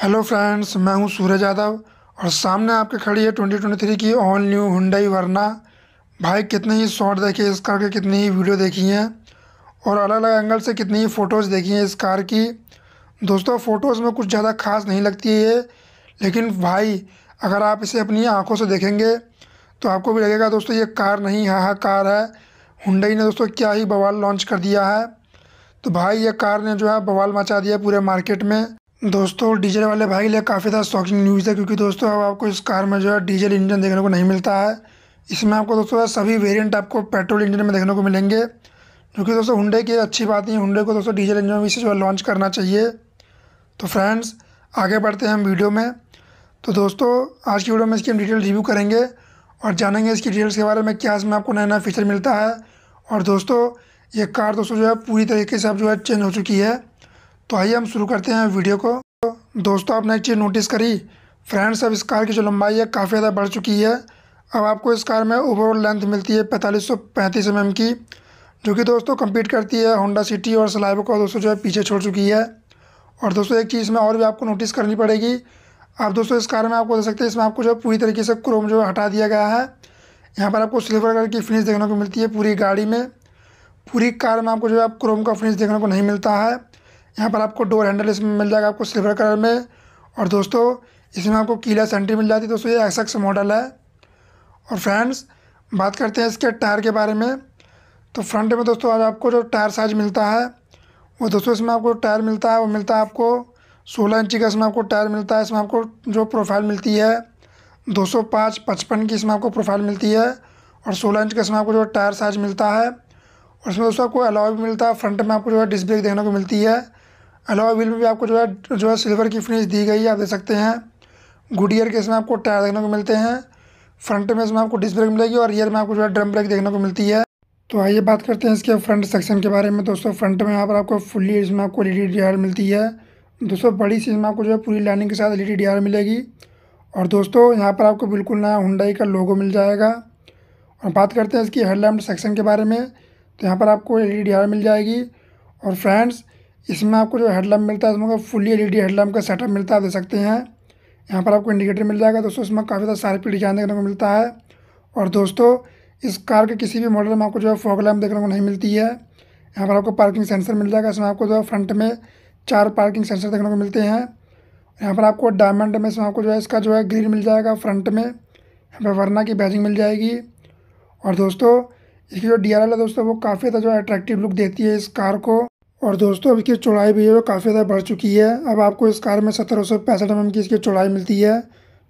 hello friends मैं हूं सूरज यादव और सामने आपके खड़ी है ट्वेंटी ट्वेंटी थ्री की ऑल न्यू हुंडई वरना भाई कितने ही शॉट देखे इस कार के कितनी ही वीडियो देखी हैं और अलग अलग एंगल से कितनी ही फ़ोटोज़ देखी हैं इस कार की दोस्तों फ़ोटोज़ में कुछ ज़्यादा खास नहीं लगती है ये लेकिन भाई अगर आप इसे अपनी आँखों से देखेंगे तो आपको भी लगेगा दोस्तों ये कार नहीं हाँ, हाँ कार है हुंडई ने दोस्तों क्या ही बवाल लॉन्च कर दिया है तो भाई ये कार ने जो है बवाल मचा दिया पूरे मार्केट में दोस्तों डीजल वाले भाई के लिए काफ़ी ज़्यादा शॉकिंग न्यूज़ है क्योंकि दोस्तों अब आपको इस कार में जो है डीजल इंजन देखने को नहीं मिलता है इसमें आपको दोस्तों सभी वेरिएंट आपको पेट्रोल इंजन में देखने को मिलेंगे क्योंकि दोस्तों हुडे की अच्छी बात नहीं हुडे को दोस्तों डीजल इंजन में इसे जो है लॉन्च करना चाहिए तो फ्रेंड्स आगे बढ़ते हैं हम वीडियो में तो दोस्तों आज की वीडियो में इसकी हम डिटेल रिव्यू करेंगे और जानेंगे इसकी डिटेल्स के बारे में क्या इसमें आपको नया नया फीचर मिलता है और दोस्तों ये कार दोस्तों जो है पूरी तरीके से अब जो है चेंज हो चुकी है तो आइए हम शुरू करते हैं वीडियो को दोस्तों आपने एक चीज़ नोटिस करी फ्रेंड्स अब इस कार की जो लंबाई है काफ़ी ज़्यादा बढ़ चुकी है अब आपको इस कार में ओवरऑल लेंथ मिलती है पैंतालीस सौ पैंतीस एम mm की जो कि दोस्तों कम्पीट करती है होंडा सिटी और सलाइबो को दोस्तों जो है पीछे छोड़ चुकी है और दोस्तों एक चीज़ इसमें और भी आपको नोटिस करनी पड़ेगी आप दोस्तों इस कार में आपको देख सकते हैं इसमें आपको जो है पूरी तरीके से क्रोम जो है हटा दिया गया है यहाँ पर आपको सिल्वर कलर की फिनिश देखने को मिलती है पूरी गाड़ी में पूरी कार में आपको जो है आप क्रोम का फिनिश देखने को नहीं मिलता है यहाँ पर आपको डोर हैंडल इसमें मिल जाएगा आपको सिल्वर कलर में और दोस्तों इसमें आपको कीला सेंट्री मिल जाती है दोस्तों ये एक्सएक्स मॉडल है और फ्रेंड्स बात करते हैं इसके टायर के बारे में तो फ्रंट में दोस्तों आज आपको जो टायर साइज मिलता है वो दोस्तों इसमें आपको टायर मिलता है वो मिलता है आपको सोलह इंची का इसमें आपको टायर मिलता है इसमें आपको जो प्रोफाइल मिलती है दो सौ पाँच पचपन की इसमें आपको प्रोफाइल मिलती है और सोलह इंच का इसमें आपको जो टायर साइज मिलता है और इसमें दोस्तों आपको अलाव भी मिलता है फ्रंट में आपको जो है डिस्क देखने को मिलती है अलावा व्हील में भी आपको जो है जो है सिल्वर की फिनिश दी गई है आप देख सकते हैं गुडियर के इसमें आपको टायर देखने को मिलते हैं फ्रंट में इसमें आपको डिस्क ब्रेक मिलेगी और रियर में आपको जो है ड्रम ब्रेक देखने को मिलती है तो आइए बात करते हैं इसके फ्रंट सेक्शन के बारे में दोस्तों फ्रंट में यहाँ पर आपको फुल्ली इसमें आपको एल ई मिलती है दोस्तों बड़ी सी इसमें आपको जो है पूरी लाइनिंग के साथ एल ई मिलेगी और दोस्तों यहाँ पर आपको बिल्कुल नया हुडाई का लोगो मिल जाएगा और बात करते हैं इसकी हेडलैम्प सेक्शन के बारे में तो यहाँ पर आपको एल ई मिल जाएगी और फ्रेंड्स इसमें आपको जो हेडलैम्प मिलता है उसमें फुली डी हेडलैम्प का सेटअप मिलता है दे सकते हैं यहाँ पर आपको इंडिकेटर मिल जाएगा दोस्तों इसमें काफ़ी ज़्यादा सारे डिजाइन देखने को मिलता है और दोस्तों इस कार के किसी भी मॉडल में आपको जो है फॉग लैम्प देखने को नहीं मिलती है यहाँ पर आपको पार्किंग सेंसर मिल जाएगा इसमें आपको जो है फ्रंट में चार पार्किंग सेंसर देखने को मिलते हैं यहाँ पर आपको डायमंड में इसमें आपको जो है इसका जो है ग्रीन मिल जाएगा फ्रंट में यहाँ पर वरना की बैजिंग मिल जाएगी और दोस्तों इसकी जो डी है दोस्तों वो काफ़ी ज़्यादा जो है अट्रैक्टिव लुक देती है इस कार को और दोस्तों अब इसकी चौड़ाई भी है काफ़ी ज़्यादा बढ़ चुकी है अब आपको इस कार में सत्रह सौ पैंसठ एम mm की इसकी चौड़ाई मिलती है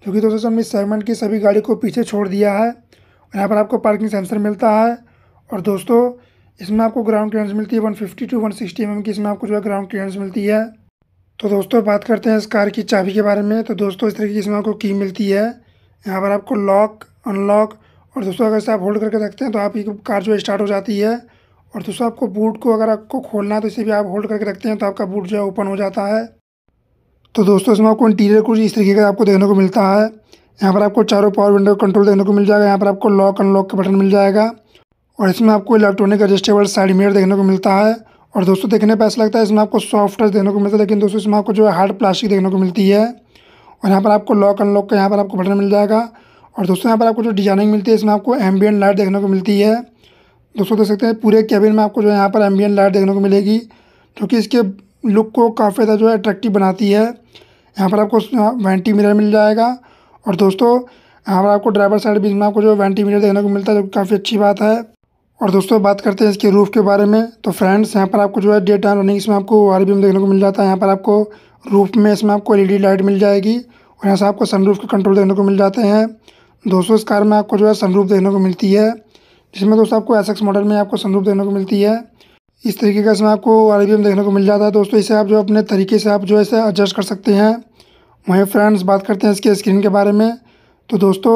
क्योंकि दोस्तों हमने इस सेगमेंट की सभी गाड़ी को पीछे छोड़ दिया है और यहाँ पर आपको पार्किंग सेंसर मिलता है और दोस्तों इसमें आपको ग्राउंड क्लियरेंस मिलती है one fifty to one sixty M की इसमें आपको जो है ग्राउंड क्लियरेंस मिलती है तो दोस्तों बात करते हैं इस कार की चाबी के बारे में तो दोस्तों इस तरीके की इसमें आपको की मिलती है यहाँ पर आपको लॉक अनलॉक और दोस्तों अगर इसे आप होल्ड करके रखते हैं तो आपकी कार जो स्टार्ट हो जाती है और दोस्तों आपको बूट को अगर आपको खोलना है तो इसे भी आप होल्ड करके रखते हैं तो आपका बूट जो है ओपन हो जाता है तो दोस्तों इसमें आपको इंटीरियर कुछ इस तरीके का आपको देखने को मिलता है यहाँ पर आपको चारों पावर विंडो कंट्रोल देखने को मिल जाएगा यहाँ पर आपको लॉक अनलॉक का बटन मिल जाएगा और इसमें आपको इलेक्ट्रॉनिक एडजस्टेबल साइड मिरर देखने को मिलता है और दोस्तों देखने पर ऐसा लगता है इसमें आपको सॉफ्ट देखने को मिलता है लेकिन दोस्तों इसमें आपको जो है हार्ड प्लास्टिक देखने को मिलती है और यहाँ पर आपको लॉक अनलॉक का यहाँ पर आपको बटन मिल जाएगा और दोस्तों यहाँ पर आपको जो डिजाइनिंग मिलती है इसमें आपको एम्बियन लाइट देखने को मिलती है दोस्तों देख सकते हैं पूरे कैबिन में आपको जो है यहाँ पर एम्बियन लाइट देखने को मिलेगी जो कि इसके लुक को काफ़ी ज़्यादा जो है अट्रैक्टिव बनाती है यहाँ पर आपको वेंटी मिरर मिल जाएगा और दोस्तों यहाँ पर आपको ड्राइवर साइड बीच में आपको जो वेंटी मिरर देखने को मिलता है जो काफ़ी अच्छी बात है और दोस्तों बात करते हैं इसके रूफ़ के बारे में तो फ्रेंड्स यहाँ पर आपको जो है डे टाइम रनिंग इसमें आपको आर बी देखने को मिल जाता है यहाँ पर आपको रूफ़ में इसमें आपको एल लाइट मिल जाएगी और यहाँ से आपको सन के कंट्रोल देखने को मिल जाते हैं दोस्तों इस कार में आपको जो है सन देखने को मिलती है जिसमें दोस्तों आपको एस मॉडल में आपको सनरूफ देखने को मिलती है इस तरीके का इसमें आपको आर e देखने को मिल जाता है दोस्तों इसे आप जो अपने तरीके से आप जो है एडजस्ट कर सकते हैं वहीं फ्रेंड्स बात करते हैं इसके स्क्रीन के बारे में तो दोस्तों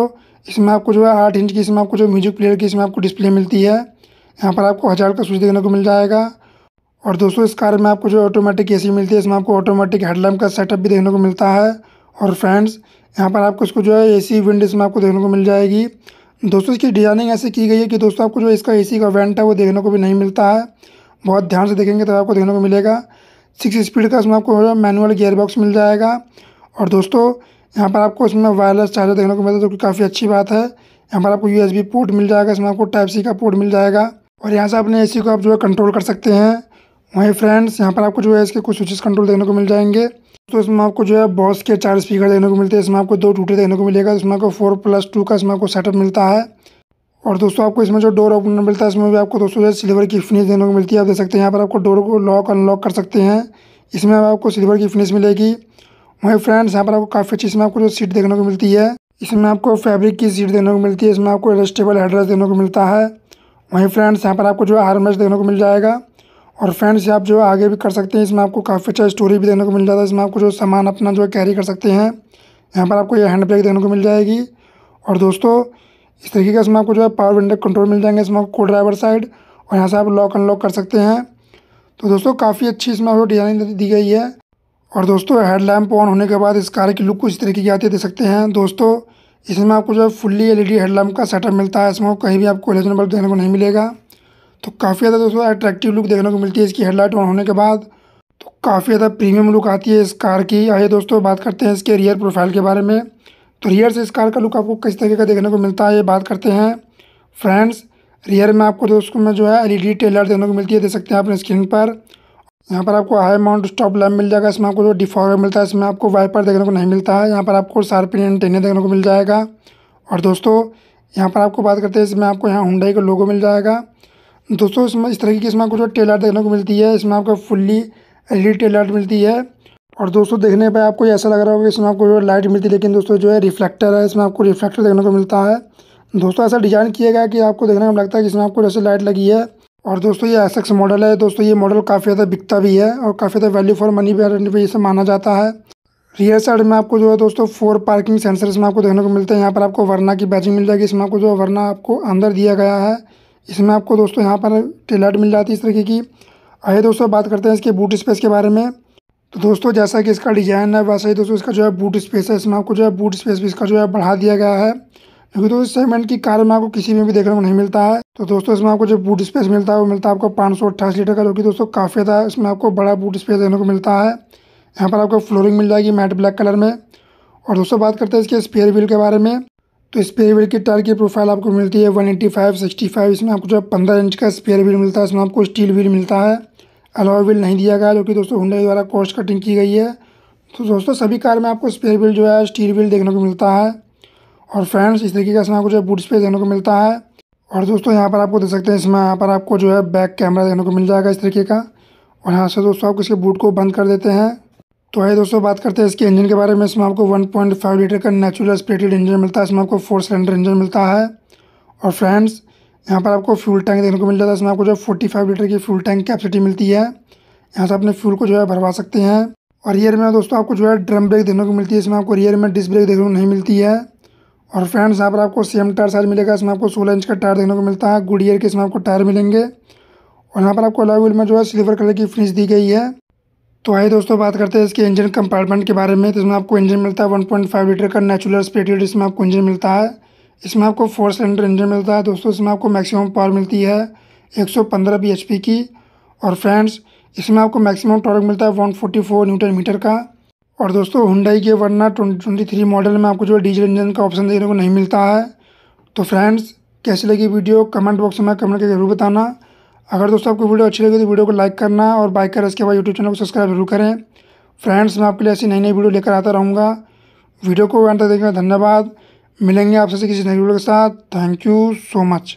इसमें आपको जो है आठ इंच की इसमें आपको जो म्यूजिक प्लेयर की इसमें आपको डिस्प्ले मिलती है यहाँ पर आपको हज़ार का स्विच देखने को मिल जाएगा और दोस्तों इस कार में आपको जो ऑटोमेटिक एसी मिलती है इसमें आपको ऑटोमेटिक हेडलैम्प का सेटअप भी देखने को मिलता है और फ्रेंड्स यहाँ पर आपको इसको जो है सी विंड इसमें आपको देखने को मिल जाएगी दोस्तों इसकी डिज़ाइनिंग ऐसे की गई है कि दोस्तों आपको जो इसका एसी का वेंट है वो देखने को भी नहीं मिलता है बहुत ध्यान से देखेंगे तो आपको देखने को मिलेगा सिक्स स्पीड का इसमें आपको मैनुअल गियर बॉक्स मिल जाएगा और दोस्तों यहाँ पर आपको इसमें वायरलेस चार्जर देखने को मिलता है जो कि काफ़ी अच्छी बात है यहाँ पर आपको यूएसबी पोर्ट मिल जाएगा इसमें आपको टाइप सी का पोर्ट मिल जाएगा और यहाँ से अपने एसी को आप जो है कंट्रोल कर सकते हैं वहीं फ्रेंड्स यहाँ पर आपको जो है इसके कुछ स्विचेस कंट्रोल देखने को मिल जाएंगे तो इसमें आपको जो है बॉस के चार स्पीकर देखने को मिलते हैं इसमें आपको दो टूटे देखने को मिलेगा इसमें आपको फोर प्लस टू का इसमें आपको सेटअप मिलता है और दोस्तों आपको इसमें जो डोर ओपनर मिलता है इसमें भी आपको दोस्तों जो सिल्वर की फिनिश देने को मिलती है आप देख सकते हैं यहाँ पर आपको डोर को लॉक अनलॉक कर सकते हैं इसमें आपको सिल्वर की फिनिश मिलेगी वहीं फ्रेंड्स यहाँ पर आपको काफ़ी अच्छी इसमें आपको जो सीट देखने को मिलती है इसमें आपको फैब्रिक की सीट देने को मिलती है इसमें आपको एडजस्टेबल हेड्रेस देने को मिलता है वहीं फ्रेंड्स यहाँ पर आपको जो है हारमेस देखने को मिल जाएगा और फ्रेंड्स आप जो आगे भी कर सकते हैं इसमें आपको काफ़ी अच्छा स्टोरी भी देखने को मिल जाता है इसमें आपको जो सामान अपना जो कैरी कर सकते हैं यहाँ पर आपको ये हैंड बैग देखने को मिल जाएगी और दोस्तों इस तरीके का इसमें आपको जो है पावर विंडो कंट्रोल मिल जाएंगे इसमें को ड्राइवर साइड और यहाँ से आप लॉक अनलॉक कर सकते हैं तो दोस्तों काफ़ी अच्छी इसमें आपको डिज़ाइनिंग दी गई है और दोस्तों हेडलैम्प ऑन होने के बाद इस कार की लुक को इस तरीके की आती है दे सकते हैं दोस्तों इसमें आपको जो है फुल्ली एलईडी हेडलैम्प का सेटअप मिलता है इसमें कहीं भी आपको एलिजन बल्ब देखने को नहीं मिलेगा तो काफ़ी ज़्यादा दोस्तों अट्रैक्टिव लुक देखने को मिलती है इसकी हेडलाइट ऑन होने के बाद तो काफ़ी ज़्यादा प्रीमियम लुक आती है इस कार की आइए दोस्तों बात करते हैं इसके रियर प्रोफाइल के बारे में तो रियर से इस कार का लुक आपको किस तरीके का देखने को मिलता है ये बात करते हैं फ्रेंड्स रियर में आपको दोस्तों में जो है एल ई टेलर देखने को मिलती है देख सकते हैं अपने स्क्रीन पर यहाँ पर आपको हाई माउंट स्टॉप लैम मिल जाएगा इसमें आपको जो डिफॉर मिलता है इसमें आपको वाइपर देखने को नहीं मिलता है यहाँ पर आपको शार्पिन एंटेने देखने को मिल जाएगा और दोस्तों यहाँ पर आपको बात करते हैं इसमें आपको यहाँ हुडाई का लोगो मिल जाएगा दोस्तों इसमें इस तरीके की इसमें आपको जो टेलर देखने को मिलती है इसमें आपको फुल्ली एल टेलर मिलती है और दोस्तों देखने पर आपको ऐसा लग रहा होगा इसमें आपको जो लाइट मिलती है लेकिन दोस्तों जो है रिफ्लेक्टर है इसमें आपको रिफ्लेक्टर देखने को मिलता है दोस्तों ऐसा डिज़ाइन किया गया कि आपको देखने में लगता है कि इसमें आपको जैसे लाइट लगी है और दोस्तों ये एसएक्स मॉडल है दोस्तों ये मॉडल काफ़ी ज़्यादा बिकता भी है और काफ़ी ज़्यादा वैल्यू फॉर मनी भी इसे माना जाता है रियर साइड में आपको जो है दोस्तों फोर पार्किंग सेंसर इसमें आपको देखने को मिलते हैं यहाँ पर आपको वरना की बैचिंग मिल जाएगी इसमें आपको जो वरना आपको अंदर दिया गया है इसमें आपको दोस्तों यहाँ पर टेलर्ड मिल जाती है इस तरीके की आइए दोस्तों बात करते हैं इसके बूट स्पेस के बारे में तो दोस्तों जैसा कि इसका डिज़ाइन है वैसा ही दोस्तों इसका जो है बूट स्पेस है इसमें आपको जो है बूट स्पेस भी इसका जो है बढ़ा दिया गया है क्योंकि दोस्तों सेगमेंट की कार में आपको किसी में भी देखने को नहीं मिलता है तो दोस्तों इसमें आपको जो बूट स्पेस मिलता है वो मिलता है आपको पाँच लीटर का जो कि दोस्तों काफ़ी था इसमें आपको बड़ा बूट स्पेस देखने को मिलता है यहाँ पर आपको फ्लोरिंग मिल जाएगी मैट ब्लैक कलर में और दोस्तों बात करते हैं इसके स्पेयर व्हील के बारे में तो स्पेयर व्हील की टायर की प्रोफाइल आपको मिलती है one eighty five sixty five इसमें आपको जो पंद्रह इंच का स्पेयर व्हील मिलता है इसमें आपको स्टील व्हील मिलता है अलॉय व्हील नहीं दिया गया जो कि दोस्तों हुंडई द्वारा कॉस्ट कटिंग की गई है तो दोस्तों सभी कार में आपको स्पेयर व्हील जो है स्टील व्हील देखने को मिलता है और फ्रेंड्स इस तरीके का इसमें आपको जो है बूट स्पेस देखने को मिलता है और दोस्तों यहाँ पर आपको देख सकते हैं इसमें यहाँ पर आपको जो है बैक कैमरा देखने को मिल जाएगा इस तरीके का और यहाँ से दोस्तों आप इसके बूट को बंद कर देते हैं तो आइए दोस्तों बात करते हैं इसके इंजन के बारे में इसमें आपको 1.5 लीटर का नेचुरल स्प्रेटेड इंजन मिलता है इसमें आपको फोर सिलेंडर इंजन मिलता है और फ्रेंड्स यहाँ पर आपको फ्यूल टैंक देखने को मिल जाता है इसमें आपको जो फोर्टी फाइव लीटर की फ्यूल टैंक कैपेसिटी मिलती है यहाँ से अपने फ्यूल को जो है भरवा सकते हैं और रियर में दोस्तों आपको जो है ड्रम ब्रेक देखने को मिलती है इसमें आपको रियर में डिस्क ब्रेक देखने को नहीं मिलती है और फ्रेंड्स यहाँ पर आपको सेम टायर साइज मिलेगा इसमें आपको सोलह इंच का टायर देखने को मिलता है गुड़ ईयर के इसमें आपको टायर मिलेंगे और यहाँ पर आपको अलॉय में जो है सिल्वर कलर की फ्रिज दी गई है तो आइए दोस्तों बात करते हैं इसके इंजन कंपार्टमेंट के बारे में तो इसमें आपको इंजन मिलता है 1.5 लीटर का नेचुरल स्पेटेड इसमें आपको इंजन मिलता है इसमें आपको फोर सिलेंडर इंजन मिलता है दोस्तों इसमें आपको मैक्सिमम पावर मिलती है 115 bhp की और फ्रेंड्स इसमें आपको मैक्सिमम टॉर्क मिलता है वन न्यूटन मीटर का और दोस्तों हुंडई के वरना ट्वेंटी मॉडल में आपको जो डीजल इंजन का ऑप्शन देखने को नहीं मिलता है तो फ्रेंड्स कैसी लगी वीडियो कमेंट बॉक्स में कमेंट करके जरूर बताना अगर दोस्तों आपको वीडियो अच्छी लगी तो वीडियो को लाइक करना और बाइक का इसके बाद यूट्यूब चैनल को सब्सक्राइब जरूर करें फ्रेंड्स मैं आपके लिए ऐसी नई नई वीडियो लेकर आता रहूँगा वीडियो को अंत तक देखना धन्यवाद मिलेंगे आपसे किसी नई वीडियो के साथ थैंक यू सो मच